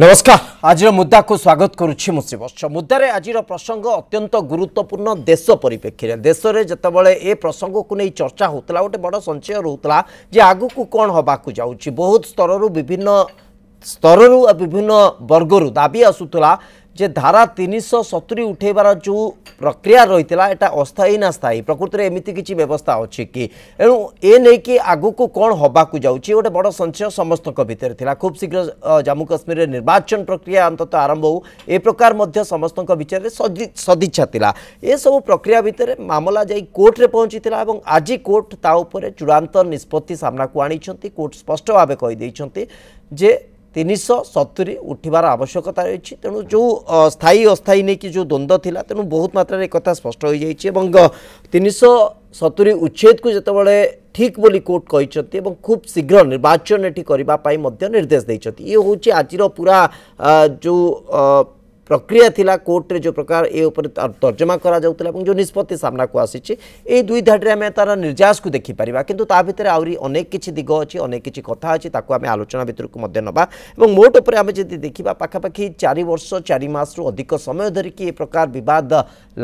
ନମସ୍କାର ଆଜିର ମୁଦ୍ଦାକୁ ସ୍ୱାଗତ କରୁଛି ମୁଁ ଶ୍ରୀବତ୍ସ ମୁଦ୍ଦାରେ ଆଜିର ପ୍ରସଙ୍ଗ ଅତ୍ୟନ୍ତ ଗୁରୁତ୍ୱପୂର୍ଣ୍ଣ ଦେଶ ପରିପ୍ରେକ୍ଷୀରେ ଦେଶରେ ଯେତେବେଳେ ଏ ପ୍ରସଙ୍ଗକୁ ନେଇ ଚର୍ଚ୍ଚା ହେଉଥିଲା ଗୋଟେ ବଡ଼ ସଞ୍ଚୟ ରହୁଥିଲା ଯେ ଆଗକୁ କ'ଣ ହେବାକୁ ଯାଉଛି ବହୁତ ସ୍ତରରୁ ବିଭିନ୍ନ ସ୍ତରରୁ ଆଉ ବିଭିନ୍ନ ବର୍ଗରୁ ଦାବି ଆସୁଥିଲା যে ধারা তিনশো সতুরি উঠেবার যে প্রক্রিয়া রয়েছে এটা অস্থায়ী না স্থায়ী প্রকৃতিরে এমিতি কিছু ব্যবস্থা অনেকি কি এণু এ নেই আগুকু কণ হওয়া যাচ্ছে গোটে বড় সঞ্চয় সমস্ত ভিতরে লা খুব শীঘ্র জম্মু কাশ্মীরের নির্বাচন প্রক্রিয়া অন্তত আরম্ভ হো এ প্রকার মধ্য সমস্ত বিচারে সদিচ্ছা লা এসব প্রক্রিয়া ভিতরে মামলা যাই কোর্টরে পৌঁছিলা এবং আজি কোর্ট তা উপরে চূড়ান্ত নিষ্পত্তি সামনাকু আনি কোর্ট স্পষ্ট ভাবে কইদেইছেন যে ତିନିଶହ ସତୁରି ଉଠିବାର ଆବଶ୍ୟକତା ରହିଛି ତେଣୁ ଯେଉଁ ସ୍ଥାୟୀ ଅସ୍ଥାୟୀ ନେଇକି ଯେଉଁ ଦ୍ୱନ୍ଦ୍ୱ ଥିଲା ତେଣୁ ବହୁତ ମାତ୍ରାରେ ଏକଥା ସ୍ପଷ୍ଟ ହୋଇଯାଇଛି ଏବଂ ତିନିଶହ ସତୁରି ଉଚ୍ଛେଦକୁ ଯେତେବେଳେ ଠିକ୍ ବୋଲି କୋର୍ଟ କହିଛନ୍ତି ଏବଂ ଖୁବ୍ ଶୀଘ୍ର ନିର୍ବାଚନ ଏଠି କରିବା ପାଇଁ ମଧ୍ୟ ନିର୍ଦ୍ଦେଶ ଦେଇଛନ୍ତି ଇଏ ହେଉଛି ଆଜିର ପୁରା ଯେଉଁ প্রক্রিয়া লা কোর্টরে যে প্রকার এ উপরে তর্জমা করা যাওয়া এবং যে নিষ্পতি সামনাকু আসিছে এই দুই ধাড়ে আমি তার নির্যাসকে দেখিপারা কিন্তু তা ভিতরে আহরি অনেক কিছু দিগ অনেক অনেক কিছু কথা অনেক আমি আলোচনা ভিতরক নেওয়া এবং মোট উপরে আমি যদি দেখা পাখাপাখি চারি বর্ষ চারি মাসর অধিক সময় ধরিকি এ প্রকার বিবাদ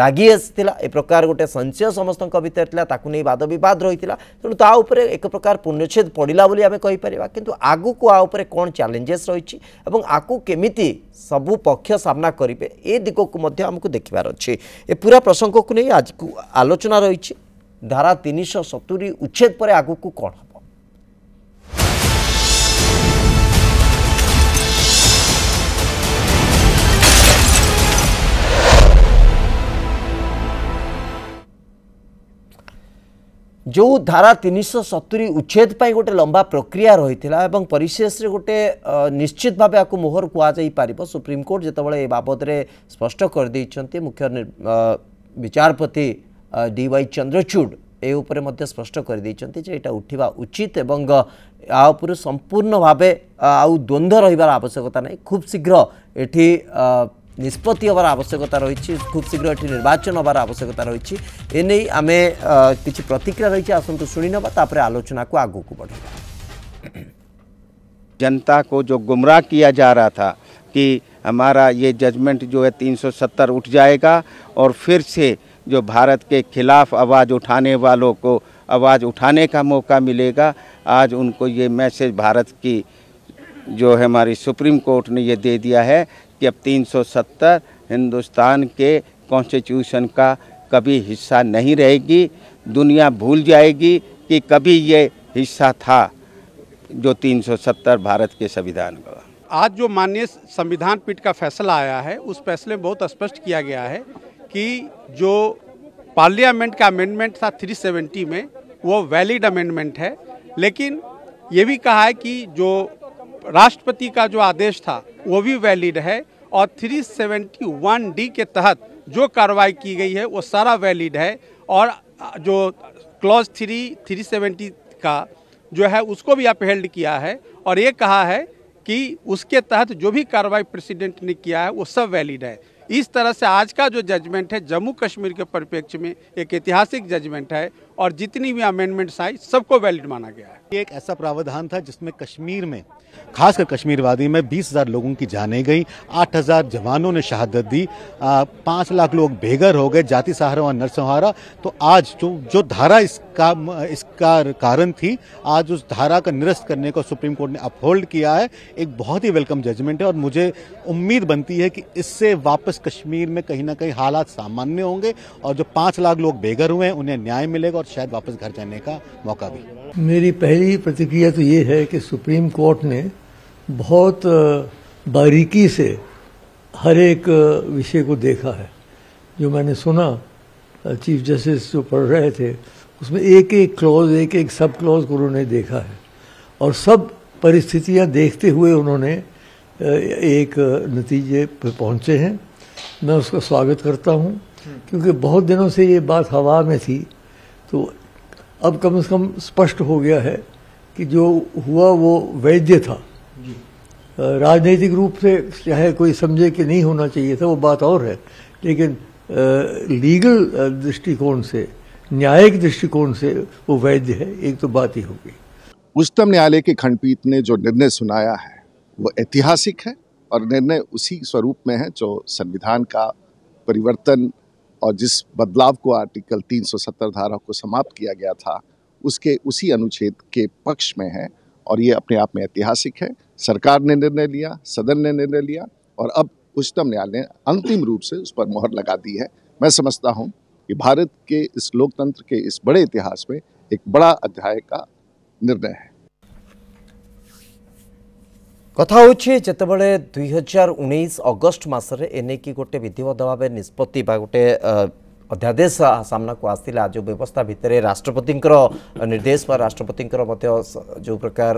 লাগি আসছিল এ প্রকার গোটে সঞ্চয় সমস্ত ভিতরে লা তাকে নিয়ে বাদ বিবাদ রয়েছে তেমন তা উপরে এক প্রকার পূর্ণচ্ছেদ পড়া বলে আমি কইপারা কিন্তু আগুক আ উপরে কোণ চ্যালেঞ্জেস রয়েছে এবং আকু কেমিতি সবু পক্ষ সামনা କରିବେ ଏ ଦିଗକୁ ମଧ୍ୟ ଆମକୁ ଦେଖିବାର ଅଛି ଏ ପୁରା ପ୍ରସଙ୍ଗକୁ ନେଇ ଆଜିକୁ ଆଲୋଚନା ରହିଛି ଧାରା ତିନିଶହ ସତୁରି ଉଚ୍ଛେଦ ପରେ ଆଗକୁ କ'ଣ ହେବ ଯେଉଁ ଧାରା ତିନିଶହ ସତୁରୀ ଉଚ୍ଛେଦ ପାଇଁ ଗୋଟେ ଲମ୍ବା ପ୍ରକ୍ରିୟା ରହିଥିଲା ଏବଂ ପରିଶେଷରେ ଗୋଟେ ନିଶ୍ଚିତ ଭାବେ ଆକୁ ମୋହର କୁହାଯାଇପାରିବ ସୁପ୍ରିମକୋର୍ଟ ଯେତେବେଳେ ଏ ବାବଦରେ ସ୍ପଷ୍ଟ କରିଦେଇଛନ୍ତି ମୁଖ୍ୟ ବିଚାରପତି ଡିୱାଇ ଚନ୍ଦ୍ରଚୂଡ ଏ ଉପରେ ମଧ୍ୟ ସ୍ପଷ୍ଟ କରିଦେଇଛନ୍ତି ଯେ ଏଇଟା ଉଠିବା ଉଚିତ ଏବଂ ଏହା ଉପରେ ସମ୍ପୂର୍ଣ୍ଣ ଭାବେ ଆଉ ଦ୍ୱନ୍ଦ୍ୱ ରହିବାର ଆବଶ୍ୟକତା ନାହିଁ ଖୁବ୍ ଶୀଘ୍ର ଏଠି নিষ্পতি হবার আবশ্যকতা রয়েছে খুব শীঘ্র এটি নির্বাচন হবার আবশ্যকতা রয়েছে এনে আমি কিছু প্রতিক্রিয়া রয়েছে আসন্তু শুনে आलोचना को আলোচনাকে को बढ़ेगा जनता को जो गुमराह किया जा रहा था कि हमारा ये जजमेंट जो है 370 उठ जाएगा और फिर से जो भारत के खिलाफ आवाज़ उठाने वालों को आवाज़ उठाने का मौका मिलेगा आज उनको ये मैसेज भारत की जो है हमारी सुप्रीम कोर्ट ने ये दे दिया है कि अब 370 हिंदुस्तान के कॉन्स्टिट्यूशन का कभी हिस्सा नहीं रहेगी दुनिया भूल जाएगी कि कभी ये हिस्सा था जो 370 भारत के संविधान का आज जो माननीय संविधान पीठ का फैसला आया है उस फैसले में बहुत स्पष्ट किया गया है कि जो पार्लियामेंट का अमेंडमेंट था 370 में वो वैलिड अमेंडमेंट है लेकिन ये भी कहा है कि जो राष्ट्रपति का जो आदेश था वो भी वैलिड है और 371 डी के तहत जो कार्रवाई की गई है वो सारा वैलिड है और जो क्लॉज थ्री थ्री सेवेंटी का जो है उसको भी अपहेल्ड किया है और ये कहा है कि उसके तहत जो भी कार्रवाई प्रेसिडेंट ने किया है वो सब वैलिड है इस तरह से आज का जो जजमेंट है जम्मू कश्मीर के परिप्रेक्ष्य में एक ऐतिहासिक जजमेंट है और जितनी भी अमेंडमेंट्स आई सबको वैलिड माना गया है एक ऐसा प्रावधान था जिसमें कश्मीर में खासकर कश्मीर वादी में 20,000 लोगों की जाने गई 8,000 जवानों ने शहादत दी पाँच लाख लोग बेघर हो गए जाति सहारा और नरसंहारा तो आज जो जो धारा इसका इसका कारण थी आज उस धारा का निरस्त करने को सुप्रीम कोर्ट ने अपहोल्ड किया है एक बहुत ही वेलकम जजमेंट है और मुझे उम्मीद बनती है कि इससे वापस कश्मीर में कहीं ना कहीं हालात सामान्य होंगे और जो पाँच लाख लोग बेघर हुए हैं उन्हें न्याय मिलेगा और शायद वापस घर जाने का मौका भी मेरी पहली प्रतिक्रिया तो ये है कि सुप्रीम कोर्ट ने बहुत बारीकी से हर एक विषय को देखा है जो मैंने सुना चीफ जस्टिस जो पढ़ रहे थे उसमें एक एक क्लॉज एक एक सब क्लॉज को उन्होंने देखा है और सब परिस्थितियां देखते हुए उन्होंने एक नतीजे पर पहुंचे हैं मैं उसका स्वागत करता हूं क्योंकि बहुत दिनों से ये बात हवा में थी तो अब कम से कम स्पष्ट हो गया है कि जो हुआ वो वैद्य था राजनीतिक रूप से चाहे कोई समझे कि नहीं होना चाहिए था वो बात और है लेकिन लीगल दृष्टिकोण से न्यायिक दृष्टिकोण से वो वैध है एक तो बात ही होगी उच्चतम न्यायालय के खंडपीठ ने जो निर्णय सुनाया है वो ऐतिहासिक है और निर्णय उसी स्वरूप में है जो संविधान का परिवर्तन और जिस बदलाव को आर्टिकल 370 धारा को समाप्त किया गया था उसके उसी अनुच्छेद के पक्ष में है और ये अपने आप में ऐतिहासिक है सरकार ने निर्णय लिया सदन ने निर्णय लिया और अब उच्चतम न्यायालय ने अंतिम रूप से उस पर मोहर लगा दी है मैं समझता हूँ कि भारत के इस लोकतंत्र के इस बड़े इतिहास में एक बड़ा अध्याय का निर्णय है কথা হচ্ছে যেতবে দুই হাজার উনিশ অগস্ট মাসের এনে কি গোটে বিধিবদ্ধ ভাবে নিষ্পতি বা গোটে অধ্যাদেশ সামনাকু আসলে যে ব্যবস্থা ভিতরে রাষ্ট্রপতি নির্দেশ বা রাষ্ট্রপতি যে প্রকার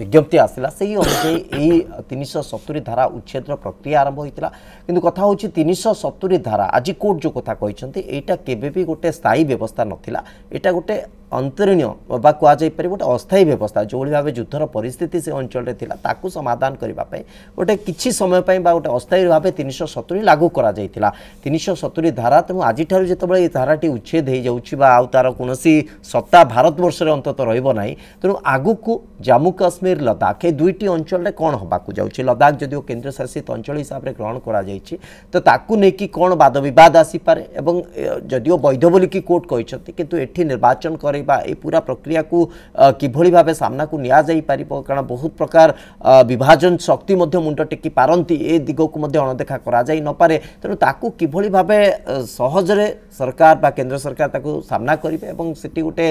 বিজ্ঞপ্তি আসিলা সেই অনুযায়ী এই তিনশ সতুরি ধারা উচ্ছেদ প্রক্রিয়া আরম্ভ হয়েছিল কিন্তু কথা হচ্ছে তিনশ সতুরি ধারা আজ কোর্ট যে কথা কিন্তু এইটা কেবে গোটে স্থায়ী ব্যবস্থা নথিলা এটা গোটে ଅନ୍ତରୀଣୀୟ ବା କୁହାଯାଇପାରିବ ଗୋଟେ ଅସ୍ଥାୟୀ ବ୍ୟବସ୍ଥା ଯେଉଁଭଳି ଭାବେ ଯୁଦ୍ଧର ପରିସ୍ଥିତି ସେ ଅଞ୍ଚଳରେ ଥିଲା ତାକୁ ସମାଧାନ କରିବା ପାଇଁ ଗୋଟେ କିଛି ସମୟ ପାଇଁ ବା ଗୋଟେ ଅସ୍ଥାୟୀ ଭାବେ ତିନିଶହ ସତୁରି ଲାଗୁ କରାଯାଇଥିଲା ତିନିଶହ ସତୁରି ଧାରା ତେଣୁ ଆଜିଠାରୁ ଯେତେବେଳେ ଏହି ଧାରାଟି ଉଚ୍ଛେଦ ହୋଇଯାଉଛି ବା ଆଉ ତା'ର କୌଣସି ସତ୍ତା ଭାରତବର୍ଷରେ ଅନ୍ତତଃ ରହିବ ନାହିଁ ତେଣୁ ଆଗକୁ ଜାମ୍ମୁ କାଶ୍ମୀର ଲଦାଖ ଏ ଦୁଇଟି ଅଞ୍ଚଳରେ କ'ଣ ହେବାକୁ ଯାଉଛି ଲଦାଖ ଯଦିଓ କେନ୍ଦ୍ରଶାସିତ ଅଞ୍ଚଳ ହିସାବରେ ଗ୍ରହଣ କରାଯାଇଛି ତ ତାକୁ ନେଇକି କ'ଣ ବାଦ ବିବାଦ ଆସିପାରେ ଏବଂ ଯଦିଓ ବୈଧ ବୋଲିକି କୋର୍ଟ କହିଛନ୍ତି କିନ୍ତୁ ଏଠି ନିର୍ବାଚନ କରେ କରିବା ଏ ପୁରା ପ୍ରକ୍ରିୟାକୁ କିଭଳି ଭାବେ ସାମ୍ନାକୁ ନିଆଯାଇପାରିବ କାରଣ ବହୁତ ପ୍ରକାର ବିଭାଜନ ଶକ୍ତି ମଧ୍ୟ ମୁଣ୍ଡ ଟେକି ପାରନ୍ତି ଏ ଦିଗକୁ ମଧ୍ୟ ଅଣଦେଖା କରାଯାଇ ନପାରେ ତେଣୁ ତାକୁ କିଭଳି ଭାବେ ସହଜରେ ସରକାର ବା କେନ୍ଦ୍ର ସରକାର ତାକୁ ସାମ୍ନା କରିବେ ଏବଂ ସେଠି ଗୋଟେ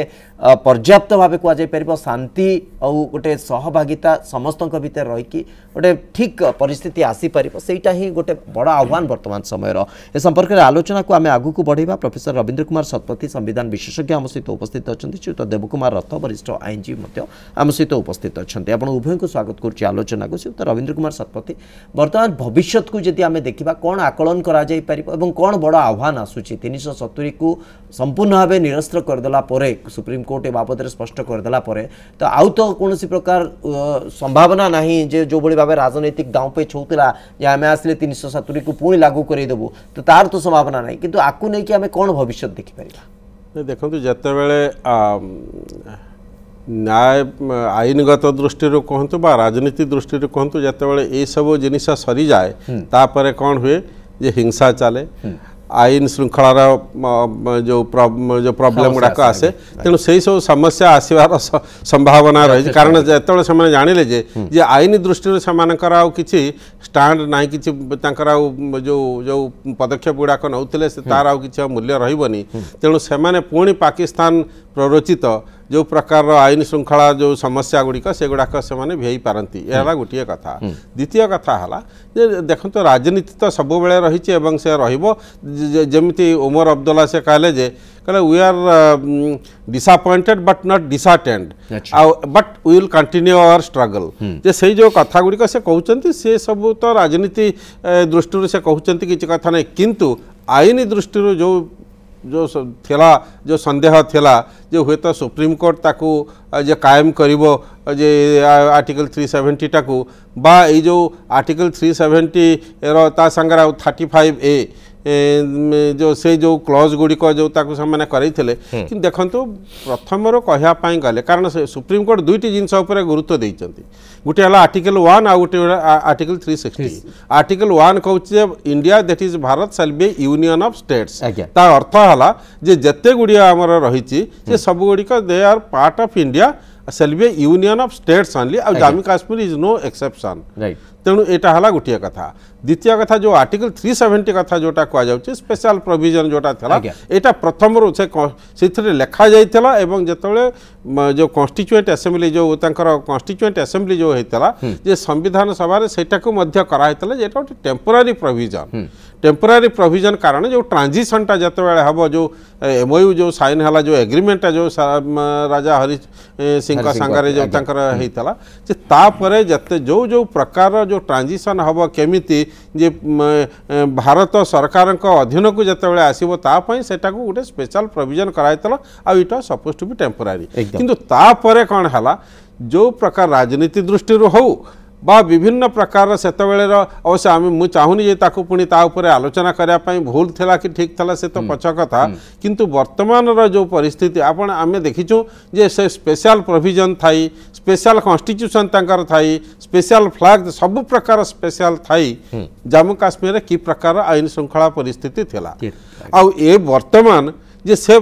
ପର୍ଯ୍ୟାପ୍ତ ଭାବେ କୁହାଯାଇପାରିବ ଶାନ୍ତି ଆଉ ଗୋଟେ ସହଭାଗିତା ସମସ୍ତଙ୍କ ଭିତରେ ରହିକି ଗୋଟେ ଠିକ୍ ପରିସ୍ଥିତି ଆସିପାରିବ ସେଇଟା ହିଁ ଗୋଟେ ବଡ଼ ଆହ୍ୱାନ ବର୍ତ୍ତମାନ ସମୟର ଏ ସମ୍ପର୍କରେ ଆଲୋଚନାକୁ ଆମେ ଆଗକୁ ବଢ଼େଇବା ପ୍ରଫେସର ରବୀନ୍ଦ୍ର କୁମାର ଶତପଥୀ ସମ୍ବିଧାନ ବିଶେଷଜ୍ଞ ଆମ ସହିତ ଉପସ୍ଥିତ ଅଛନ୍ତି ଶ୍ରୀଯୁକ୍ତ ଦେବକୁମାର ରଥ ବରିଷ୍ଠ ଆଇନଜୀବୀ ମଧ୍ୟ ଆମ ସହିତ ଉପସ୍ଥିତ ଅଛନ୍ତି ଆପଣ ଉଭୟଙ୍କୁ ସ୍ୱାଗତ କରୁଛି ଆଲୋଚନାକୁ ଶ୍ରୀଯୁକ୍ତ ରବୀନ୍ଦ୍ର କୁମାର ଶତପଥୀ ବର୍ତ୍ତମାନ ଭବିଷ୍ୟତକୁ ଯଦି ଆମେ ଦେଖିବା କ'ଣ ଆକଳନ କରାଯାଇପାରିବ ଏବଂ କ'ଣ ବଡ଼ ଆହ୍ୱାନ ଆସୁଛି ତିନିଶହ ସତୁରିକୁ ସମ୍ପୂର୍ଣ୍ଣ ଭାବେ ନିରସ୍ତ୍ର କରିଦେଲା ପରେ ସୁପ୍ରିମକୋର୍ଟ ଏ ବାବଦରେ ସ୍ପଷ୍ଟ କରିଦେଲା ପରେ ତ ଆଉ ତ କୌଣସି ପ୍ରକାର ସମ୍ଭାବନା ନାହିଁ ଯେ ଯେଉଁଭଳି ଭାବେ ରାଜନୈତିକ ଦାଉଁପେଚ ହେଉଥିଲା ଯେ ଆମେ ଆସିଲେ ତିନିଶହ ସତୁରିକୁ ପୁଣି ଲାଗୁ କରିଦେବୁ ତ ତାର ତ ସମ୍ଭାବନା ନାହିଁ କିନ୍ତୁ ଆକୁ ନେଇକି ଆମେ କ'ଣ ଭବିଷ୍ୟତ ଦେଖିପାରିବା ଦେଖନ୍ତୁ ଯେତେବେଳେ ନ୍ୟାୟ ଆଇନଗତ ଦୃଷ୍ଟିରୁ କୁହନ୍ତୁ ବା ରାଜନୀତି ଦୃଷ୍ଟିରୁ କୁହନ୍ତୁ ଯେତେବେଳେ ଏସବୁ ଜିନିଷ ସରିଯାଏ ତାପରେ କ'ଣ ହୁଏ ଯେ ହିଂସା ଚାଲେ আইন শৃঙ্খলাৰ যো প্ৰোব্লেম যো প্ৰোব্লেম গুডাক আছে তেওঁ সেই সকলো সমস্যা আসিবৰ সম্ভাৱনা ৰয় কাৰণ এতলো সময় জানেলে যে আইন দৃষ্টিৰ সমানে কৰা আৰু কিচি ষ্টেণ্ড নাই কিচি তাকৰ যো যো পদক্ষেপ গুডাক নউtile তেৰ আৰু কিচি মূল্য ৰহিবনি তেওঁ সেমানে পূৰণি পাকিস্তান প্ৰরোচিত जो प्रकार आईन श्रृंखला जो समस्या गुड़िक से गुड़ाक से पारती यार हम्म। गोटे कथा हम्म। द्वितीय कथा है देखो तो राजनीति तो सबुबले रही से रमि उमर अब्दुल्ला से कहले जे कहले we are disappointed but not disheartened but will continue our struggle जे से जो कथा गुड़िक से कहते से सब तो राजनीति दृष्टि से कहते कि कथा ना कि आईन दृष्टि जो जो थिला जो संदेह थिला जो हुए तो सुप्रीम कोर्ट ताकु जे कायम कर जे आर्टिकल 370 टाकु बा ए जो आर्टिकल 370 रो ता संगरा 35 ए जो से जो क्लज गुड़िक जो कर करते देखो प्रथम कहवापी गले कारण सुप्रीमकोर्ट दुईट जिनस गुरुत्व देते गोटे है आर्टिकल वन आ गए article three sixty article one कहे India that is Bharat shall be union of states अर्थ है जिते गुड़िया आम रही सब गुड़िक they are part of India shall be union of states only आउ Jammu Kashmir is no exception right तेणु यहाँ है गोटे कथ द्वित कथा जो आर्टिकल थ्री सेवेन्टी कथा जोटा कहु स्पेशल प्रोजन जो थी यहाँ प्रथम से लिखा जाता जितेबाला जो कन्स्टिच्युएंट आसेम्बली जो कन्स्टिट्युएंट आसेम्बली जो होता है जे संविधान सभा से कराई गोटे टेम्पोरारी प्रोजन टेम्पोरारी प्रोविजन कारण जो ट्रांजिशनटा जो हम जो एम जो सैन है जो एग्रीमेंटा जो राजा हरि सिंह सागर जो होता तापर जिते जो जो प्रकार जो ट्रांजिशन हम केमी जे भारत सरकार अधीन को जिते बड़े आसपाई को गोटे स्पेशल प्रोविजन कराई that suppose to be temporary कितु तापर कौन है जो प्रकार राजनीति दृष्टि हो विभिन्न प्रकार सेत अवश्य मु चाहूनी जे आलोचना करया भूल था कि ठीक था से तो हम्म। पछ कथा हम्म। किंतु वर्तमान जो परिस्थिति आपण आमे जे से स्पेशल प्रोविजन थाई स्पेशल कॉन्स्टिट्यूशन तांकर थाई स्पेशल फ्लैग सब प्रकार स्पेशल थाई हम्म। जम्मू काश्मीर रे प्रकार आईन श्रृंखला पार्थित थला ए वर्तमान जे से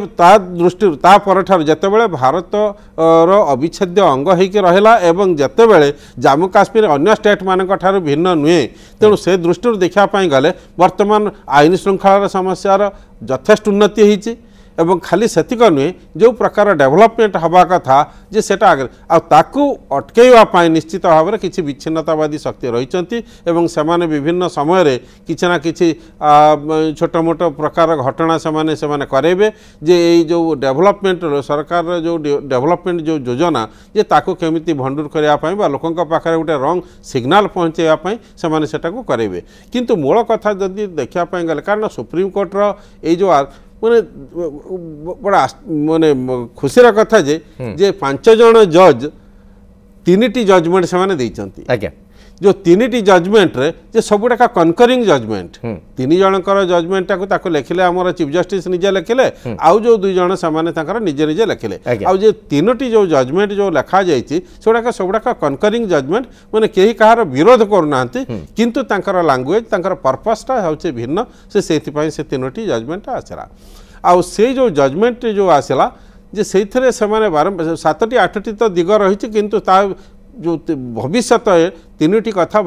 दृष्टि तापर जिते बड़े भारत अविच्छेद्य अंग रहा जिते बड़े जम्मू काश्मीर अगर स्टेट मान भिन्न नुहे तेणु से दृष्टि देखापी गले बर्तमान आईन श्रृंखलार समस्या जथेष उन्नति होती এবং খালি সেতিক নুহে যে প্রকার ডেভেলপমেন্ট হওয়া কথা যে সেটা আগে আগে অটকাইবা নিশ্চিত ভাবে কিছু বিচ্ছিন্নতাবাদী শক্তি রয়েছেন এবং সেমানে বিভিন্ন সময়ের কিছু না কিছু ছোট মোট প্রকার ঘটনা সেমানে সেমানে করাইবে যে এই যে ডেভেলপমেন্ট সরকার যে ডেভেলপমেন্ট যে যোজনা যে তাকে কেমিতি ভণ্ডুর করা বা লোক পাখে গোটে রং সিগনাল পৌঁছাইবা সেমানে সেটা করাইবে কিন্তু মূল কথা যদি দেখা গেলে কারণ সুপ্রিমকোর্টর এই যে ମାନେ ବଡ଼ ମାନେ ଖୁସିର କଥା ଯେ ଯେ ପାଞ୍ଚ ଜଣ ଜଜ୍ ତିନିଟି ଜଜମେଣ୍ଟ ସେମାନେ ଦେଇଛନ୍ତି ଆଜ୍ଞା जो तीन जजमेंट जे सबुटाक कनकरिंग जजमेंट तीन जनकर जजमेंट टाक लिखिले आम चिफ जस्टिस निजे लिखले आउ जो दुई जन से निजे निजे लिखिले आज जे तीनो जो जजमेंट जो लिखा जाइए सेगुड़ाक सबुटाक कनकरिंग जजमेंट मैंने कहीं कहार विरोध करूना किंतु तर लांगुएज तर पर्पजटा हूँ भिन्न से तीनो जजमेंट आसला आउ से जो जजमेंट जो आसला जे সেইথিরে बार सतट आठटी तो दिग रही রয়েছে जो ଭବିଷ୍ୟତରେ ତିନୋଟି କଥା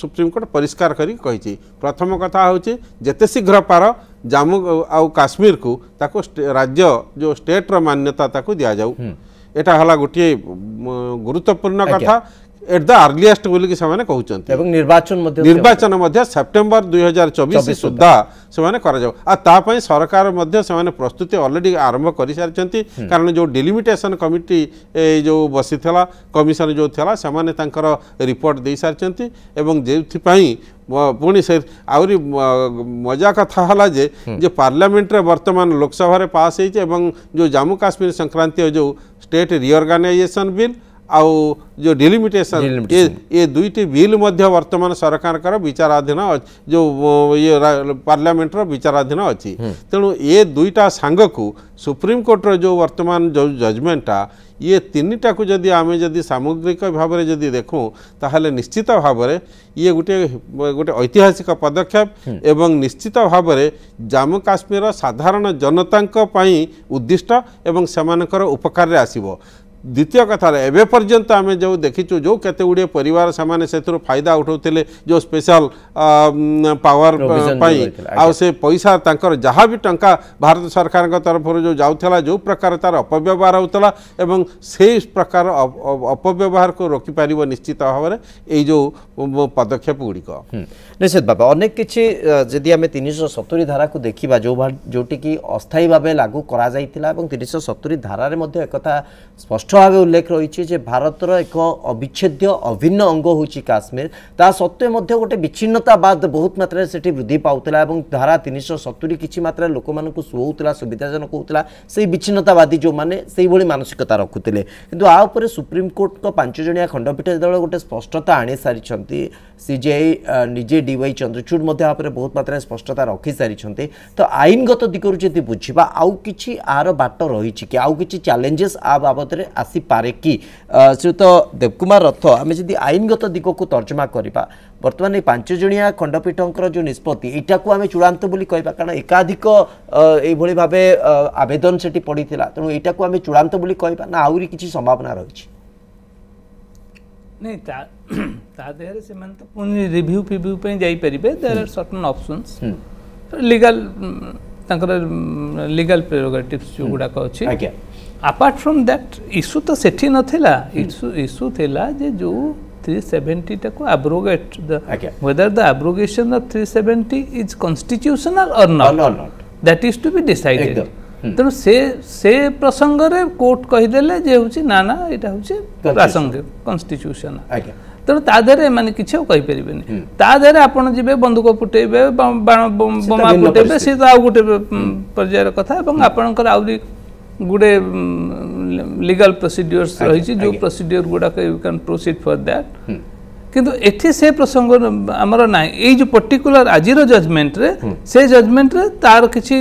ସୁପ୍ରିମକୋର୍ଟ ପରିଷ୍କାର କରି କହିଛି ପ୍ରଥମ କଥା ହେଉଛି ଯେତେ ଶୀଘ୍ର ପାର ଜାମ୍ମୁ ଆଉ କାଶ୍ମୀରକୁ ତାକୁ ରାଜ୍ୟ ଯେଉଁ ଷ୍ଟେଟ୍ର ମାନ୍ୟତା ତାକୁ ଦିଆଯାଉ ଏଇଟା ହେଲା ଗୋଟିଏ ଗୁରୁତ୍ୱପୂର୍ଣ୍ଣ କଥା एट द अर्लीएस्ट बोलिक निर्वाचन निर्वाचन सेप्टेम्बर दुई हजार चौबीस सुधा से सरकार प्रस्तुति अलरेडी आरंभ कर सारी कारण जो डिलिमिटेसन कमिटी जो बसी कमिशन जो थी से रिपोर्ट दे सारी जो पुणी से आहरी मजा कथा है जे जो पार्लियामेंट बर्तमान लोकसभा पास होती जो जम्मू काश्मीर संक्रांत जो स्टेट रिअर्गानाइजेसन बिल ଆଉ ଯେଉଁ ଡିଲିମିଟେସନ୍ ଏ ଦୁଇଟି ବିଲ୍ ମଧ୍ୟ ବର୍ତ୍ତମାନ ସରକାରଙ୍କର ବିଚାରାଧୀନ ଯେଉଁ ଇଏ ପାର୍ଲାମେଣ୍ଟର ବିଚାରାଧୀନ ଅଛି ତେଣୁ ଏ ଦୁଇଟା ସାଙ୍ଗକୁ ସୁପ୍ରିମକୋର୍ଟର ଯେଉଁ ବର୍ତ୍ତମାନ ଯେଉଁ ଜଜମେଣ୍ଟଟା ଇଏ ତିନିଟାକୁ ଯଦି ଆମେ ଯଦି ସାମଗ୍ରିକ ଭାବରେ ଯଦି ଦେଖୁ ତାହେଲେ ନିଶ୍ଚିତ ଭାବରେ ଇଏ ଗୋଟିଏ ଗୋଟେ ଐତିହାସିକ ପଦକ୍ଷେପ ଏବଂ ନିଶ୍ଚିତ ଭାବରେ ଜାମ୍ମୁ କାଶ୍ମୀରର ସାଧାରଣ ଜନତାଙ୍କ ପାଇଁ ଉଦ୍ଦିଷ୍ଟ ଏବଂ ସେମାନଙ୍କର ଉପକାରରେ ଆସିବ द्वित कथा एवं पर्यटन आम जो देखीचु जो कते गुड़े पर फायदा उठाते जो स्पेशल पावर से पैसा तर जहाँ भी टाँह भारत सरकार तरफ जो जाऊला जो प्रकार तार अपव्यवहार होता से प्रकार अपव्यवहार को रोक पार निश्चित भाव में यो पदक्षेप गुड़िक निश्चित भाव अनेक किसी जी आम तीन शौ सतुरी धारा को देखा जो जोटी अस्थायी भाव लागू करतुरी धारा एक स्पष्ट ସ୍ପଷ୍ଟ ଭାବେ ଉଲ୍ଲେଖ ରହିଛି ଯେ ଭାରତର ଏକ ଅବିଚ୍ଛେଦ୍ୟ ଅଭିନ୍ନ ଅଙ୍ଗ ହେଉଛି କାଶ୍ମୀର ତାହା ସତ୍ତ୍ୱେ ମଧ୍ୟ ଗୋଟେ ବିଚ୍ଛିନ୍ନତାବାଦ ବହୁତ ମାତ୍ରାରେ ସେଠି ବୃଦ୍ଧି ପାଉଥିଲା ଏବଂ ଧାରା ତିନିଶହ ସତୁରି କିଛି ମାତ୍ରାରେ ଲୋକମାନଙ୍କୁ ସୁହାଉଥିଲା ସୁବିଧାଜନକ ହେଉଥିଲା ସେହି ବିଚ୍ଛିନ୍ନତାବାଦୀ ଯେଉଁମାନେ ସେଇଭଳି ମାନସିକତା ରଖୁଥିଲେ କିନ୍ତୁ ଆ ଉପରେ ସୁପ୍ରିମକୋର୍ଟଙ୍କ ପାଞ୍ଚ ଜଣିଆ ଖଣ୍ଡପୀଠ ଯେତେବେଳେ ଗୋଟେ ସ୍ପଷ୍ଟତା ଆଣିସାରିଛନ୍ତି ସିଜିଆଇ ନିଜେ ଡିୱାଇ ଚନ୍ଦ୍ରଚୂଡ଼ ମଧ୍ୟ ଏହା ଉପରେ ବହୁତ ମାତ୍ରାରେ ସ୍ପଷ୍ଟତା ରଖିସାରିଛନ୍ତି ତ ଆଇନଗତ ଦିଗରୁ ଯଦି ବୁଝିବା ଆଉ କିଛି ଆର ବାଟ ରହିଛି କି ଆଉ କିଛି ଚ୍ୟାଲେଞ୍ଜେସ୍ ଆ ବାବଦରେ ଆସିପାରେ କି ଶ୍ରୀଯୁକ୍ତ ଦେବକୁମାର ରଥ ଆମେ ଯଦି ଆଇନଗତ ଦିଗକୁ ତର୍ଜମା କରିବା ବର୍ତ୍ତମାନ এই পাঁচজনিয়া খণ্ডপীঠঙ্কর যে নিষ্পতি এইটাকু আমি চূড়ান্ত বলে কহবা কারণ একাধিক এইভাবে ভাবে আবেদন সেটি পড়ি তেমন এইটাকু আমি চূড়ান্ত বলে কহবা না আহরি কিছু সম্ভাবনা রয়েছে ନାଇଁ ତା ତା ଦେହରେ ସେମାନେ ତ ପୁଣି ରିଭ୍ୟୁ ଫିଭ୍ୟୁ ପାଇଁ ଯାଇପାରିବେ there are certain options legal ତାଙ୍କର ଲିଗାଲ୍ ପ୍ରେରୋଗେଟିଭ୍ସ ଯେଉଁଗୁଡ଼ାକ ଅଛି ଆପାର୍ଟ ଫ୍ରମ୍ ଦ୍ୟାଟ୍ ଇସ୍ୟୁ ତ ସେଠି ନଥିଲା ଇସ୍ୟୁ ଇସ୍ୟୁ ଥିଲା ଯେ ଯେଉଁ थ्री सेवेन्टी टाक abrogate whether the abrogation of three seventy is constitutional or not that is to be decided ତେଣୁ ସେ ସେ ପ୍ରସଙ୍ଗରେ କୋର୍ଟ କହିଦେଲେ ଯେ ହେଉଛି ନା ନା ଏଇଟା ହେଉଛି ପ୍ରାସଙ୍ଗିକ କନଷ୍ଟିଚ୍ୟୁସନ ତେଣୁ ତା ଦେହରେ ଏମାନେ କିଛି ଆଉ କହିପାରିବେନି ତା ଦେହରେ ଆପଣ ଯିବେ ବନ୍ଧୁକ ଫୁଟେଇବେ ବାଣ ବୋମା ଫୁଟେଇବେ ସେ ତ ଆଉ ଗୋଟେ ପର୍ଯ୍ୟାୟର କଥା ଏବଂ ଆପଣଙ୍କର ଆହୁରି ଗୁଡ଼େ ଲିଗାଲ ପ୍ରୋସିଡିଓର୍ସ ରହିଛି ଯେଉଁ ପ୍ରୋସିଡିଓର ଗୁଡ଼ାକ you can proceed for that କିନ୍ତୁ ଏଠି ସେ ପ୍ରସଙ୍ଗ ଆମର ନାହିଁ ଏଇ ଯେଉଁ ପର୍ଟିକୁଲାର ଆଜିର ଜଜମେଣ୍ଟରେ ସେ ଜଜମେଣ୍ଟରେ ତାର କିଛି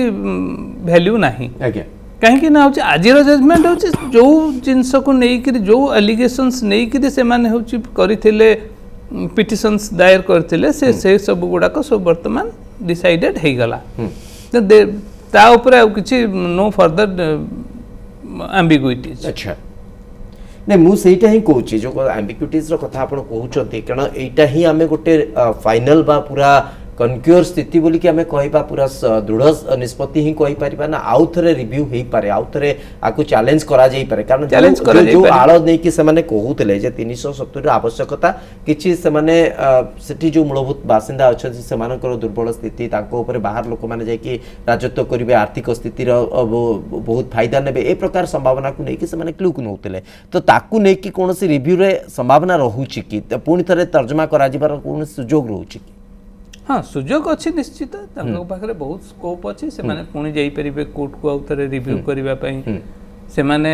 ଭ୍ୟାଲ୍ୟୁ ନାହିଁ ଆଜ୍ଞା କାହିଁକି ନା ହେଉଛି ଆଜିର ଜଜମେଣ୍ଟ ହେଉଛି ଯେଉଁ ଜିନିଷକୁ ନେଇକିରି ଯେଉଁ ଆଲିଗେସନ୍ସ ନେଇକିରି ସେମାନେ ହେଉଛି କରିଥିଲେ ପିଟିସନ୍ସ ଦାୟର କରିଥିଲେ ସେ ସେ ସବୁ ଗୁଡ଼ାକ ସବୁ ବର୍ତ୍ତମାନ ଡିସାଇଡେଡ୍ ହେଇଗଲା ତା ଉପରେ ଆଉ କିଛି ନୋ ଫର୍ଦର ଆମ୍ବିଗୁଇଟି ଆଚ୍ଛା ନାଇଁ ମୁଁ ସେଇଟା ହିଁ କହୁଛି ଯେଉଁ ଆମ୍ବିକ୍ୟୁଟିଜ୍ର କଥା ଆପଣ କହୁଛନ୍ତି କାରଣ ଏଇଟା ହିଁ ଆମେ ଗୋଟେ ଫାଇନାଲ୍ ବା ପୁରା कनक्योर स्थित बोलिकी आम पूरा दृढ़ निष्पत्ति ही कही पार ना आउ थे रिव्यू हो पाए आउ थे आपको चैलेंज कर आल नहीं कहते तीन शौ सतुरी आवश्यकता किसी से जो मूलभूत बासीदा अच्छा से दुर्बल स्थिति बाहर लोक मैंने जाकि राजत्व करेंगे आर्थिक स्थित बहुत फायदा ने प्रकार संभावना को लेकिन क्लू नौ तो ताकू नहीं कौन रिव्यू रे संभावना रोचे कि पुणि थे तर्जमा कर सुजोग रोचे कि ହଁ ସୁଯୋଗ ଅଛି ନିଶ୍ଚିତ ତାଙ୍କ ପାଖରେ ବହୁତ ସ୍କୋପ୍ ଅଛି ସେମାନେ ପୁଣି ଯାଇପାରିବେ କୋର୍ଟକୁ ଆଉ ଥରେ ରିଭ୍ୟୁ କରିବା ପାଇଁ ସେମାନେ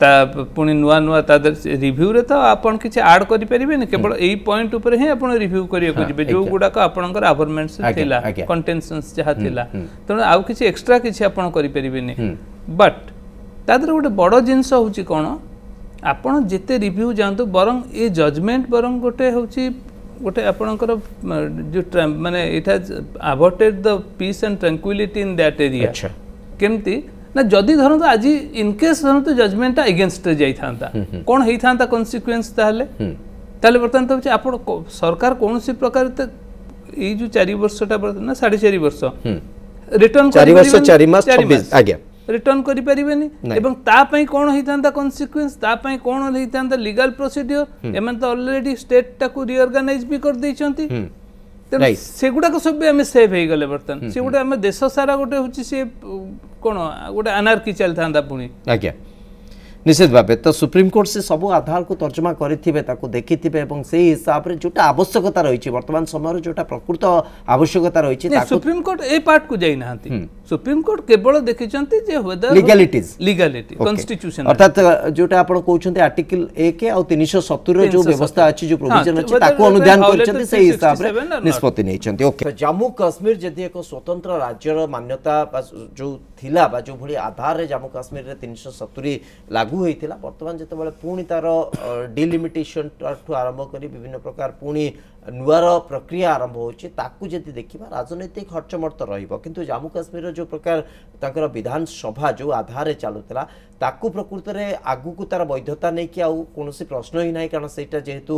ତା ପୁଣି ନୂଆ ନୂଆ ତା ଦେହରେ ରିଭ୍ୟୁରେ ତ ଆପଣ କିଛି ଆଡ୍ କରିପାରିବେନି କେବଳ ଏଇ ପଏଣ୍ଟ ଉପରେ ହିଁ ଆପଣ ରିଭ୍ୟୁ କରିବାକୁ ଯିବେ ଯେଉଁ ଗୁଡ଼ାକ ଆପଣଙ୍କର ଆଭରମେଣ୍ଟସ୍ ଥିଲା କଣ୍ଟେନସନ୍ସ ଯାହା ଥିଲା ତେଣୁ ଆଉ କିଛି ଏକ୍ସଟ୍ରା କିଛି ଆପଣ କରିପାରିବେନି ବଟ୍ ତା ଦେହରେ ଗୋଟେ ବଡ଼ ଜିନିଷ ହେଉଛି କ'ଣ ଆପଣ ଯେତେ ରିଭ୍ୟୁ ଯାଆନ୍ତୁ ବରଂ ଏ ଜଜମେଣ୍ଟ ବରଂ ଗୋଟେ ହେଉଛି ଗୋଟେ ଆପଣଙ୍କର ଯେଉଁ ମାନେ it has averted the peace and tranquillity in that area କେମିତି ନା ଯଦି ଧରନ୍ତୁ ଆଜି ଇନକେସ୍ ଧରନ୍ତୁ ଜଜମେଣ୍ଟଟା ଏଗେନଷ୍ଟରେ ଯାଇଥାନ୍ତା କ'ଣ ହେଇଥାନ୍ତା କନସିକ୍ୱେନ୍ସ ତାହେଲେ ତାହେଲେ ବର୍ତ୍ତମାନ ତ ହେଉଛି ଆପଣ ସରକାର କୌଣସି ପ୍ରକାର ଏଇ ଯେଉଁ ଚାରି ବର୍ଷଟା ନା ସାଢ଼େ ଚାରି ବର୍ଷ ରିଟର୍ନ ଚାରି ବର୍ଷ ଚାରି ମାସ ଆଜ୍ଞା ରିଟର୍ଣ୍ଣ କରିପାରିବେନି ଏବଂ ତା ପାଇଁ କ'ଣ ହେଇଥାନ୍ତା କନସିକ୍ୱେନ୍ସ ତା ପାଇଁ କ'ଣ ହେଇଥାନ୍ତା ଲିଗାଲ ପ୍ରୋସିଡିଓର ଏମାନେ ତ ଅଲରେଡି ଷ୍ଟେଟ୍ଟାକୁ ରିଅର୍ଗାନାଇଜ ବି କରିଦେଇଛନ୍ତି ତେଣୁ ସେଗୁଡ଼ାକ ସବୁ ବି ଆମେ ସେଭ୍ ହେଇଗଲେ ବର୍ତ୍ତମାନ ସେ ଗୋଟେ ଆମେ ଦେଶ ସାରା ଗୋଟେ ହେଉଛି ସିଏ କ'ଣ ଗୋଟେ ଆନାର୍କି ଚାଲିଥାନ୍ତା ପୁଣି ଆଜ୍ଞା নিশ্চিত ভাবে তো সুপ্রিমকোর্ট সে সব আধারক তর্জমা করে তাকে দেখি এবং সেই হিসাবে যেটা আবশ্যকতা রয়েছে বর্তমান সময়ের যেটা প্রকৃত আবশ্যকতা রয়েছে সুপ্রিমকোর্ট এই পার্টক যাই না सुप्रीमकोर्ट केवल देखी हाँ, तो जम्मू काश्मीर जी एक स्वतंत्र राज्य मान्यता जो आधार जम्मू काश्मीर तीन शह सतुरी लागू होता बर्तमान जो पुणी तार डिलिमिटेसन ठू आरंभ कर विभिन्न प्रकार पुणी ନୂଆର ପ୍ରକ୍ରିୟା ଆରମ୍ଭ ହେଉଛି ତାକୁ ଯଦି ଦେଖିବା ରାଜନୈତିକ ଖର୍ଚ୍ଚମର୍ତ୍ତ ରହିବ କିନ୍ତୁ ଜାମ୍ମୁ କାଶ୍ମୀରର ଯେଉଁ ପ୍ରକାର ତାଙ୍କର ବିଧାନସଭା ଯେଉଁ ଆଧାରରେ ଚାଲୁଥିଲା ତାକୁ ପ୍ରକୃତରେ ଆଗକୁ ତା'ର ବୈଧତା ନେଇକି ଆଉ କୌଣସି ପ୍ରଶ୍ନ ହିଁ ନାହିଁ କାରଣ ସେଇଟା ଯେହେତୁ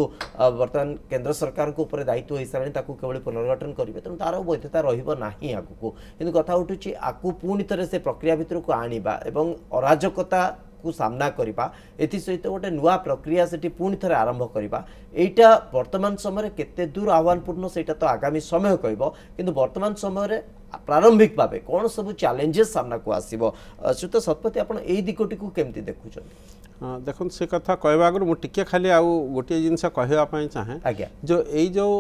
ବର୍ତ୍ତମାନ କେନ୍ଦ୍ର ସରକାରଙ୍କ ଉପରେ ଦାୟିତ୍ୱ ହୋଇସାରିଲାଣି ତାକୁ କେବଳ ପୁନର୍ଗଠନ କରିବେ ତେଣୁ ତା'ର ବୈଧତା ରହିବ ନାହିଁ ଆଗକୁ କିନ୍ତୁ କଥା ଉଠୁଛି ଆକୁ ପୁଣି ଥରେ ସେ ପ୍ରକ୍ରିୟା ଭିତରକୁ ଆଣିବା ଏବଂ ଅରାଜକତା କୁ ସାମ୍ନା କରିବା ଏଥିସହିତ ଗୋଟେ ନୂଆ ପ୍ରକ୍ରିୟା ସେଠି ପୁଣି ଥରେ ଆରମ୍ଭ କରିବା এইটা বর্তমান সময়ের কেতে দূর আহ্বানপূর্ণ সেইটা তো আগামী সময় কহব কিন্তু বর্তমান সময়ের ପ୍ରାରମ୍ଭିକ ଭାବେ କ'ଣ ସବୁ ଚ୍ୟାଲେଞ୍ଜେସ୍ ସାମ୍ନାକୁ ଆସିବ ଶ୍ରୀତ ଶତପଥୀ ଆପଣ ଏଇ ଦିଗଟିକୁ କେମିତି ଦେଖୁଛନ୍ତି ଦେଖନ୍ତୁ ସେ କଥା କହିବା ଆଗରୁ ମୁଁ ଟିକିଏ ଖାଲି ଆଉ ଗୋଟିଏ ଜିନିଷ କହିବା ପାଇଁ ଚାହେଁ ଆଜ୍ଞା ଯେଉଁ ଏଇ ଯେଉଁ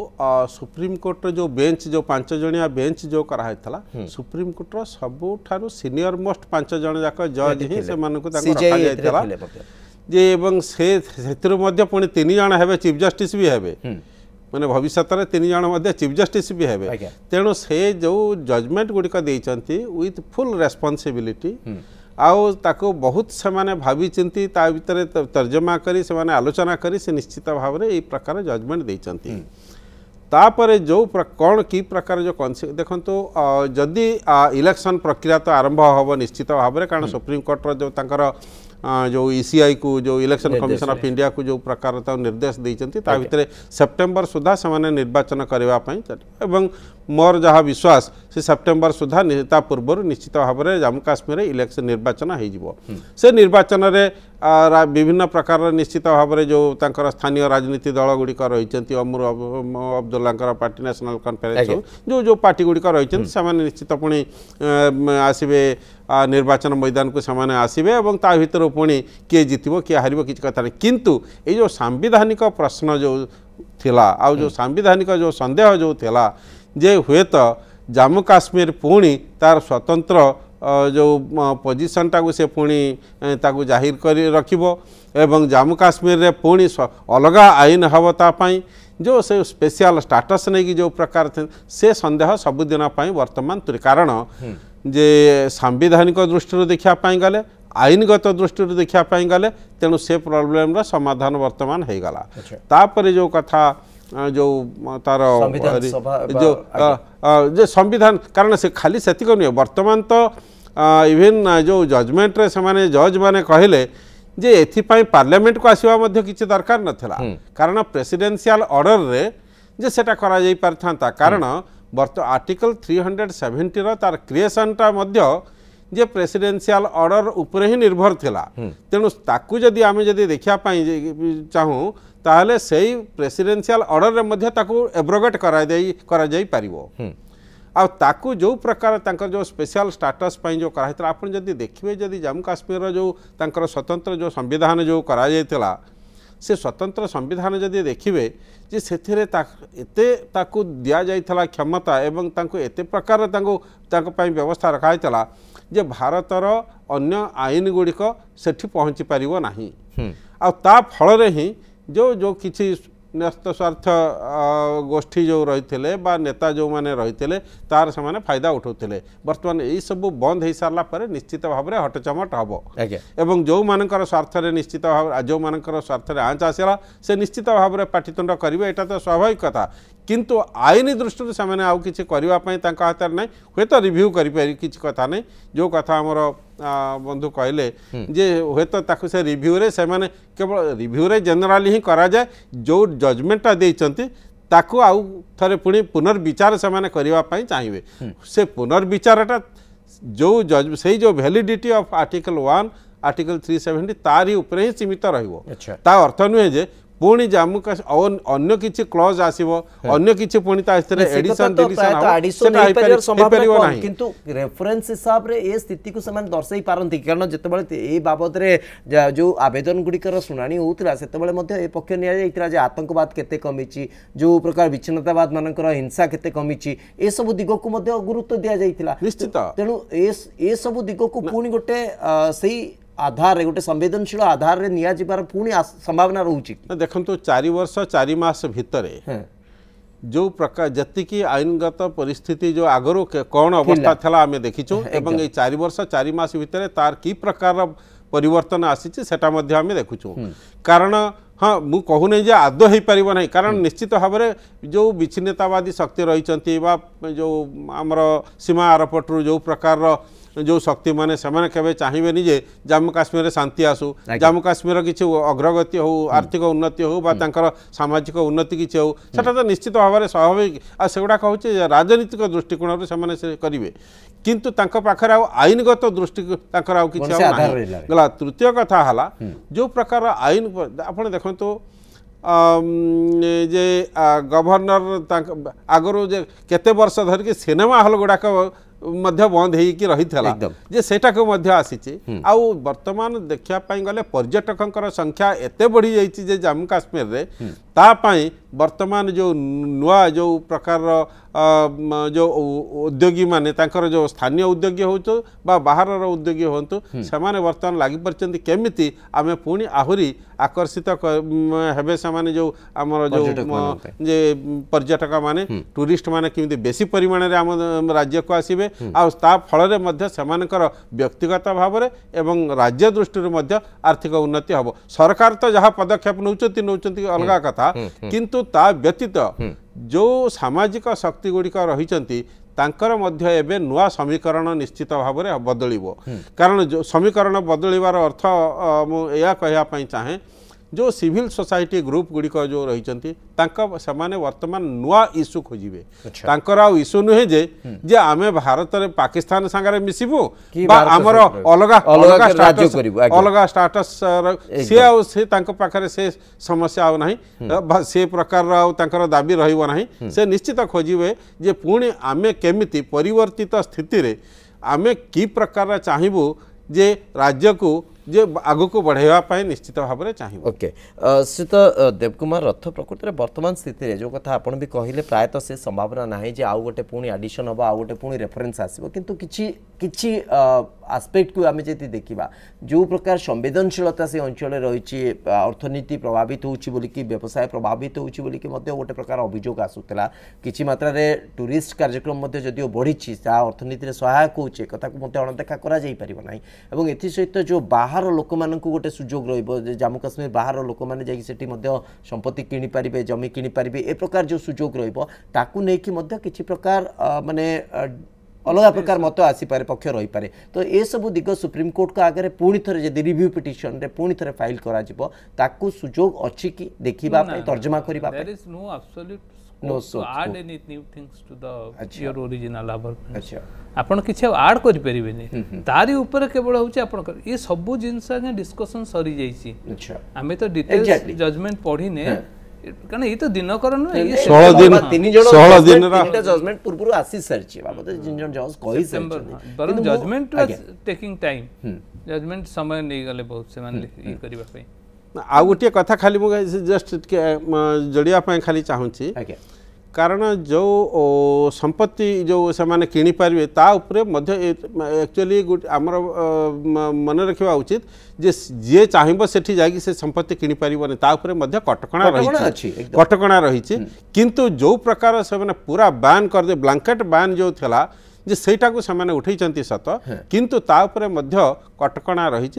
ସୁପ୍ରିମକୋର୍ଟର ଯେଉଁ ବେଞ୍ଚ ଯେଉଁ ପାଞ୍ଚ ଜଣିଆ ବେଞ୍ଚ ଯେଉଁ କରାହେଇଥିଲା ସୁପ୍ରିମକୋର୍ଟର ସବୁଠାରୁ ସିନିୟର ମୋଷ୍ଟ ପାଞ୍ଚ ଜଣ ଯାକ ଜଜ୍ ହିଁ ସେମାନଙ୍କୁ ତାଙ୍କୁ ରଖାଯାଇଥିଲା जे एवं से पुणे तीन जन हे चिफ जस्टिस भी हे हम्म। मैंने भविष्य में तीन जन चिफ जस्टिस भी हे तेणु से जो जजमेंट गुड़िकी विथ फुल रेस्पनसबिलिटी आउ बहुत से मैंने ता चिंती तर्जमा कर आलोचना कर निश्चित भाव में एक प्रकार जजमेंट देपर हम्म। जो कौन कि प्रकार जो कन्से देखो जदि इलेक्शन प्रक्रिया तो आरंभ हम निश्चित भाव में कारण हम्म। सुप्रीमकोर्टर जो तरह जो इसीआई e को जो इलेक्शन कमिशन ऑफ इंडिया को जो प्रकार निर्देश देते सेप्टेम्बर सुधा से निर्वाचन करने ମୋର ଯାହା ବିଶ୍ୱାସ ସେ ସେପ୍ଟେମ୍ବର ସୁଦ୍ଧା ତା ପୂର୍ବରୁ ନିଶ୍ଚିତ ଭାବରେ ଜାମ୍ମୁ କାଶ୍ମୀରରେ ଇଲେକ୍ସନ୍ ନିର୍ବାଚନ ହେଇଯିବ ସେ ନିର୍ବାଚନରେ ବିଭିନ୍ନ ପ୍ରକାରର ନିଶ୍ଚିତ ଭାବରେ ଯେଉଁ ତାଙ୍କର ସ୍ଥାନୀୟ ରାଜନୀତି ଦଳଗୁଡ଼ିକ ରହିଛନ୍ତି ଅମର ଅବଦୁଲ୍ଲାଙ୍କର ପାର୍ଟି ନ୍ୟାସନାଲ୍ କନଫରେନ୍ସ ଯେଉଁ ଯେଉଁ ପାର୍ଟିଗୁଡ଼ିକ ରହିଛନ୍ତି ସେମାନେ ନିଶ୍ଚିତ ପୁଣି ଆସିବେ ନିର୍ବାଚନ ମଇଦାନକୁ ସେମାନେ ଆସିବେ ଏବଂ ତା ଭିତରୁ ପୁଣି କିଏ ଜିତିବ କିଏ ହାରିବ କିଛି କଥା ନାହିଁ କିନ୍ତୁ ଏଇ ଯେଉଁ ସାମ୍ବିଧାନିକ ପ୍ରଶ୍ନ ଯେଉଁ ଥିଲା ଆଉ ଯେଉଁ ସାମ୍ବିଧାନିକ ଯେଉଁ ସନ୍ଦେହ ଯେଉଁ ଥିଲା जे तो जम्मू काश्मीर पुणी तार स्वतंत्र जो पोजिशन टाक से पुणी जाहिर कर रखी एवं जम्मू काश्मीर रे पुणी अलग आईन हम तापाई जो से स्पेशल स्टाटस नहीं कि जो प्रकार थे से सन्देह सबुदिन वर्तमान कारण जे सांधानिक दृष्टि देखापी गले आईनगत दृष्टि देखापी गले तेणु से प्रोब्लेम समाधान बर्तमान होगला जो कथा ଯେଉଁ ତାର ଯେ ସମ୍ବିଧାନ କାରଣ ସେ ଖାଲି ସେତିକ ନୁହେଁ ବର୍ତ୍ତମାନ ତ ଇଭିନ୍ ଯେଉଁ ଜଜମେଣ୍ଟରେ ସେମାନେ ଜଜ୍ମାନେ କହିଲେ ଯେ ଏଥିପାଇଁ ପାର୍ଲାମେଣ୍ଟକୁ ଆସିବା ମଧ୍ୟ କିଛି ଦରକାର ନଥିଲା କାରଣ ପ୍ରେସିଡେନ୍ସିଆଲ ଅର୍ଡରରେ ଯେ ସେଟା କରାଯାଇ ପାରିଥାନ୍ତା କାରଣ ବର୍ତ୍ତ ଆର୍ଟିକଲ ଥ୍ରୀ ହଣ୍ଡ୍ରେଡ଼ ସେଭେଣ୍ଟିର ତାର କ୍ରିଏସନଟା ମଧ୍ୟ जे प्रेसीडेल अर्डर उपरे ही निर्भर था तेणु ताकूद आम जी चाहूँ तेल से ही अर्डर में एब्रोगेट कर ताकू जो प्रकार जो स्पेशल स्टाटस जो कराइल आप देखिए जदि जम्मू काश्मीर जो तांकर स्वतंत्र जो संविधान जो करा से स्वतंत्र संविधान जदि देखिए जे से दि जाइला क्षमता एवं एत प्रकार व्यवस्था रखा जे भारतर अन्य आईन गुड़िक से पहुँची पार ना आल जो जो कि न्यस्त स्वार्थ गोष्ठी जो रही थे नेता जो मैंने रही तार से फायदा उठाते बर्तमान यू बंद हो सारापर निश्चित भाव में हटचमट हम एवं जो मान स्वार्थ निश्चित भाव जो मान स्वार्थ आँच आसला से निश्चित भाव में पाटितुंड करेंगे यहाँ तो स्वाभाविक कथा किंतु आईन दृष्टि से किसी करवाई हाथ में ना हे तो रिव्यू कर किसी जो कथा आमर बंधु कहले हे तो रिव्यू रिव्यूरे से केवल रिव्यूरे जेनेल ही कराए जो जजमेंटा देखा आउ थे पुणी पुनर्विचार से चाहिए से पुनर्विचारटा जो जज से जो validity of article one article three seventy तार ही सीमित रोचा ता अर्थ नुहे पुणी जम्मू अन्य किसी क्लज आसव हिसाब से ये को दर्शाई पारती कारण जो बाबद जो आवेदन गुड़िकर शुणा होता से पक्ष निया आतंकवाद के कमी जो प्रकार विच्छिन्नतावाद मान हिंसा के कमी ए सब दिग्क गुरुत्व दि जाइए निश्चित तेणु दिग को पुणी गोटे आधार गोटे संवेदनशील आधार में निजार पुणी संभावना रोचे देखो चार वर्ष चारिमास भितर हाँ। जो प्रकार जी आईनगत परिस्थिति जो आगर कौन अवस्था थी आम देखीचु हाँ, एवं चार वर्ष चारिमास भितर तार कि प्रकार परिवर्तन सेटा मध्य देखु हाँ। कारण हाँ मुझे जे आद हो पारना कारण निश्चित भाव जो विच्छिन्नतावादी शक्ति रही जो आमर सीमा आरपटर जो प्रकार जो शक्ति मैंने से चाहिए निजे जम्मू काश्मीर शांति आसू जम्मू काश्मीर कि अग्रगति हो आर्थिक उन्नति हो सामाजिक उन्नति किसी हो तो निश्चित भाव में स्वाभाविक आगुड़ा हूँ राजनीतिक दृष्टिकोण से करेंगे किंतु पाखे आईनगत दृष्टि कि गला तृतीय कथा है जो प्रकार आईन आप देखु जे गवर्नर आगर जे केते वर्ष धरिक सिनेमा हल गुड़ाक ମଧ୍ୟ ବନ୍ଦ ହେଇକି ରହିଥିଲା ଯେ ସେଇଟାକୁ ମଧ୍ୟ ଆସିଛି ଆଉ ବର୍ତ୍ତମାନ ଦେଖିବା ପାଇଁ ଗଲେ ପର୍ଯ୍ୟଟକଙ୍କର ସଂଖ୍ୟା ଏତେ ବଢ଼ିଯାଇଛି ଯେ ଜାମ୍ମୁ କାଶ୍ମୀରରେ तापाई बर्तमान जो नुआ जो प्रकार जो उद्योगी मैंने जो स्थानीय उद्योगी हो बा बाहर उद्योगी हूँ से बर्तमान लगिपरि केमी आम पुणी आहरी आकर्षित हे से जो आम जो पर्यटक मैंने टूरीस्ट मैंने कमी बेसी परिमाण में आम राज्य को आसवे आलर व्यक्तिगत भाव में राज्य दृष्टि आर्थिक उन्नति हम सरकार तो जहाँ पदक्षेप नौ अलग कथा कथा किंतु ता व्यतीत जो सामाजिक शक्ति गुड़िक रही ତାଙ୍କର ମଧ୍ୟ ଏବେ ନୂଆ ସମୀକରଣ ନିଶ୍ଚିତ ଭାବରେ ବଦଳିବ କାରଣ ସମୀକରଣ ବଦଳିବାର ଅର୍ଥ ମୁଁ ଏହା କହିବା ପାଇଁ ଚାହେଁ जो सिविल सोसाइटी ग्रुप गुड़िक जो रही से नुआ इश्यू खोजे अच्छा। तर आउ इश्यू नुहे जे हम्म। जे आम भारत पाकिस्तान सागर मिसबू अलग अलग स्टाटस सी आखिर से समस्या आना हम्म। प्रकार दाबी रहा हम्म। से निश्चित खोजे जे पुणी आम केमी पर स्थित आम कि प्रकार चाहबू जे राज्य को ଯେ ଆଗକୁ ବଢ଼ାଇବା ପାଇଁ ନିଶ୍ଚିତ ଭାବରେ ଚାହିଁବ ଓକେ ସେ ତ ଦେବକୁମାର ରଥ ପ୍ରକୃତିରେ ବର୍ତ୍ତମାନ ସ୍ଥିତିରେ ଯେଉଁ କଥା ଆପଣ ବି କହିଲେ ପ୍ରାୟତଃ ସେ ସମ୍ଭାବନା ନାହିଁ ଯେ ଆଉ ଗୋଟେ ପୁଣି ଆଡ଼ିସନ୍ ହେବ ଆଉ ଗୋଟେ ପୁଣି ରେଫରେନ୍ସ ଆସିବ କିନ୍ତୁ କିଛି କିଛି ଆସ୍ପେକ୍ଟକୁ ଆମେ ଯଦି ଦେଖିବା ଯେଉଁ ପ୍ରକାର ସମ୍ବେଦନଶୀଳତା ସେ ଅଞ୍ଚଳରେ ରହିଛି ଅର୍ଥନୀତି ପ୍ରଭାବିତ ହେଉଛି ବୋଲିକି ବ୍ୟବସାୟ ପ୍ରଭାବିତ ହେଉଛି ବୋଲିକି ମଧ୍ୟ ଗୋଟେ ପ୍ରକାର ଅଭିଯୋଗ ଆସୁଥିଲା କିଛି ମାତ୍ରାରେ ଟୁରିଷ୍ଟ କାର୍ଯ୍ୟକ୍ରମ ମଧ୍ୟ ଯଦିଓ ବଢ଼ିଛି ତାହା ଅର୍ଥନୀତିରେ ସହାୟକ ହେଉଛି ଏକଥାକୁ ମଧ୍ୟ ଅଣଦେଖା କରାଯାଇପାରିବ ନାହିଁ ଏବଂ ଏଥିସହିତ ଯେଉଁ ବାହାର ଲୋକମାନଙ୍କୁ ଗୋଟେ ସୁଯୋଗ ରହିବ ଯେ ଜାମ୍ମୁ କାଶ୍ମୀର ବାହାର ଲୋକମାନେ ଯାଇକି ସେଠି ମଧ୍ୟ ସମ୍ପତ୍ତି କିଣିପାରିବେ ଜମି କିଣିପାରିବେ ଏ ପ୍ରକାର ଯେଉଁ ସୁଯୋଗ ରହିବ ତାକୁ ନେଇକି ମଧ୍ୟ କିଛି ପ୍ରକାର ମାନେ अलग प्रकार मत आसपे पक्ष रहीपे तो ये सब दिग सुप्रीमकोर्ट का आगे पुणी थे जब रिव्यू पिटन में पुणी थे फाइल कर सुजोग अच्छी कि देखा तर्जमा करने no so add any new things to the your original abercrombie ଆପଣ କିଛି ଆଉ ଆଡ୍ କରିପାରିବେନି ତାରି ଉପରେ କେବଳ ହେଉଛି ଆପଣଙ୍କର ଏ ସବୁ ଜିନିଷ ଆଜ୍ଞା ଡିସ୍କସନ୍ ସରିଯାଇଛି ଆମେ ତ ଡିଟେଲ୍ସ ଜଜମେଣ୍ଟ ପଢ଼ିନେ କାରଣ ଏଇ ତ ଦିନକର ନୁହେଁ ଷୋହଳ ଦିନ ତିନି ଜଣ ଷୋହଳ ଦିନର ଜଜମେଣ୍ଟ ପୂର୍ବରୁ ଆସି ସାରିଛି ବାବଦରେ ତିନି ଜଣ ଜଜ୍ କହିସାରିଛନ୍ତି ବରଂ ଜଜମେଣ୍ଟ ଟେକିଂ ଟାଇମ୍ ଜଜମେଣ୍ଟ ସମୟ ନେଇଗଲେ ବହୁତ ସେମାନେ ଇଏ କରିବା ପାଇଁ ଆଉ ଗୋଟିଏ କଥା ଖାଲି ମୁଁ ଜଷ୍ଟ ଜଡ଼ିବା ପାଇଁ ଖାଲି ଚାହୁଁଛି ଆଜ୍ଞା कारण जो ओ, संपत्ति जो से किपर ताचुअली गोटे आमर मन रखा उचित जे जी चाहब से संपत्ति किपर कटक रही कटक रही किंतु जो प्रकार से पूरा बैन करदे ब्लांकेट बैन जो थला, जे सेटा को समाने उठैछन्ति सत किंतु ता उपरे मध्य कटकणा रहिछ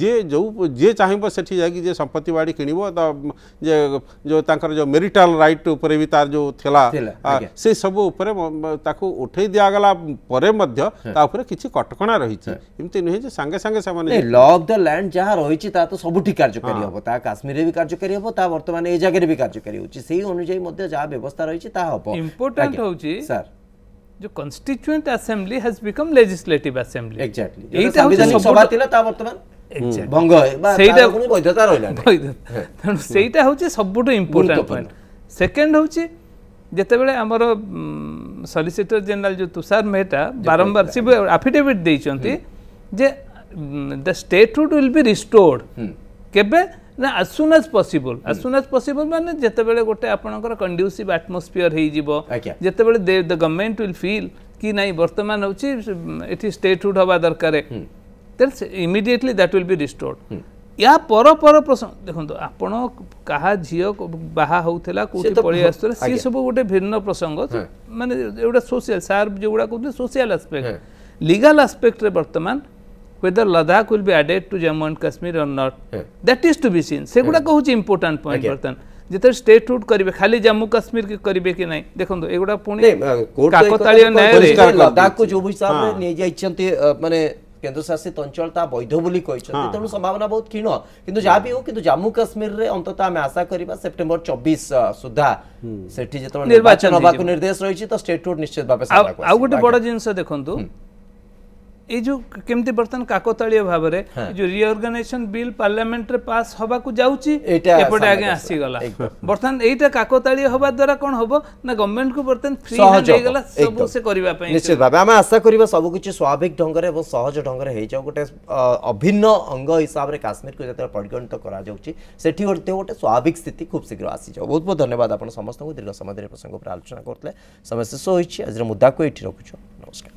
जे जो जे चाहिबो सेठी जाकि जे संपत्ति वाड़ी किणिबो त जे जो तांकर जो मेरिटल राइट उपरे भी तार जो थेला से सब उपरे ताकु उठै दिया गला परे मध्य ता उपरे किछि कटकणा रहिछ इमते नहि जे संगे संगे समाने लॉक द लैंड जहां रहिछ ता तो सब ठीक कार्यकारी हबो ता कश्मीर रे भी कार्यकारी हबो ता वर्तमान ए जगे रे भी कार्यकारी होछि सेही अनुसार मध्य जा व्यवस्था रहिछ ता हबो इम्पोर्टेन्ट होछि सर যে constituent assembly has become legislative assembly exactly এইটা হচ্ছে সভা ছিল তা বর্তমান ভঙ্গ হয় বা সেইটা কোনো বৈধতা রইলা তেণু হ্যাঁ, সেইটা হচ্ছে সবুঠু ইম্পর্টান্ট পয়েন্ট সেকেন্ড হচ্ছে যেতবে আমার সলিসিটর জেনারেল যে তুষার মেহতা বারম্বার সে আফিডেভিট দিয়েছেন যে the statehood will be restored কেবে ନା ଆଜ୍ ସୁନ୍ ଆଜ୍ ପସିବୁଲ୍ ଆଜ୍ ସୁନ୍ ଆଜ୍ ପସିବୁଲ୍ ମାନେ ଯେତେବେଳେ ଗୋଟେ ଆପଣଙ୍କର କଣ୍ଡ୍ୟୁସିଭ୍ ଆଟମୋସ୍ଫିୟର ହେଇଯିବ ଯେତେବେଳେ ଦ ଗଭର୍ଣ୍ଣମେଣ୍ଟ ୱିଲ୍ ଫିଲ୍ କି ନାଇଁ ବର୍ତ୍ତମାନ ହେଉଛି ଏଠି ଷ୍ଟେଟହୁଡ୍ ହେବା ଦରକାର then immediately that will be restored ୟା ପର ପର ପ୍ରସଙ୍ଗ ଦେଖନ୍ତୁ ଆପଣ କାହା ଝିଅ ବାହା ହେଉଥିଲା କେଉଁଠି ପଳେଇ ଆସୁଥିଲା ସିଏ ସବୁ ଗୋଟେ ଭିନ୍ନ ପ୍ରସଙ୍ଗ ମାନେ ଏଗୁଡ଼ା ସୋସିଆଲ ସାର୍ ଯେଉଁଗୁଡ଼ା କହୁଥିଲେ ସୋସିଆଲ ଆସ୍ପେକ୍ଟ ଲିଗାଲ ଆସ୍ପେକ୍ଟରେ ବର୍ତ୍ତମାନ whether Ladakh will be added to Jammu and Kashmir or not. Yeah. That is to be seen. সেগুড়াক হচ্ছে ইম্পর্টান্ট পয়েন্ট বর্তমান যেতে স্টেট রুট করবে খালি জম্মু কাশ্মীর কি করবে কি নাই দেখন্তু এগুড়া পুনি কাকতালীয় ন্যায়রে লাদাখ কো যোবু হিসাবে নিয়ে যাইছন্তি মানে কেন্দ্রশাসিত অঞ্চল তা বৈধ বলে কিন্তু তেমন সম্ভাবনা বহু ক্ষীণ কিন্তু যা বি হোক কিন্তু জম্মু কাশ্মীরের অন্তত আমি আশা করা সেপ্টেম্বর চব্বিশ সুদ্ধা সেটি যেত নির্বাচন হওয়া নির্দেশ রয়েছে তো স্টেট রুট নিশ্চিত ভাবে আউ গোটে বড় জিনিস দেখুন ଏ ଯେଉଁ କେମିତି ବର୍ତ୍ତମାନ କାକତାଳୀୟ ଭାବରେ ଯେଉଁ ରିଅର୍ଗାନାଇଜେସନ ବିଲ୍ ପାର୍ଲାମେଣ୍ଟରେ ପାସ୍ ହେବାକୁ ଯାଉଛି ଏପଟେ ଆଜ୍ଞା ଆସିଗଲା ବର୍ତ୍ତମାନ ଏଇଟା କାକତାଳୀୟ ହେବା ଦ୍ୱାରା କ'ଣ ହେବ ନା ଗଭର୍ଣ୍ଣମେଣ୍ଟକୁ ବର୍ତ୍ତମାନ ଫ୍ରି ହେଇଗଲା ସବୁ ସେ କରିବା ପାଇଁ ନିଶ୍ଚିତ ଭାବେ ଆମେ ଆଶା କରିବା ସବୁକିଛି ସ୍ୱାଭାବିକ ଢଙ୍ଗରେ ଏବଂ ସହଜ ଢଙ୍ଗରେ ହେଇଯାଉ ଗୋଟେ ଅଭିନ୍ନ ଅଙ୍ଗ ହିସାବରେ କାଶ୍ମୀରକୁ ଯେତେବେଳେ ପରିଗଣିତ କରାଯାଉଛି ସେଠି ମଧ୍ୟ ଗୋଟେ ସ୍ୱାଭାବିକ ସ୍ଥିତି ଖୁବ୍ ଶୀଘ୍ର ଆସିଯାଉ ବହୁତ ବହୁତ ଧନ୍ୟବାଦ ଆପଣ ସମସ୍ତଙ୍କୁ ଦୀର୍ଘ ସମୟ ଧରି ପ୍ରସଙ୍ଗ ଉପରେ ଆଲୋଚନା କରୁଥିଲେ ସମୟ ଶେଷ ହୋଇଛି ଆଜିର ମୁଦାକୁ ଏଇଠି ରଖୁଛୁ Girl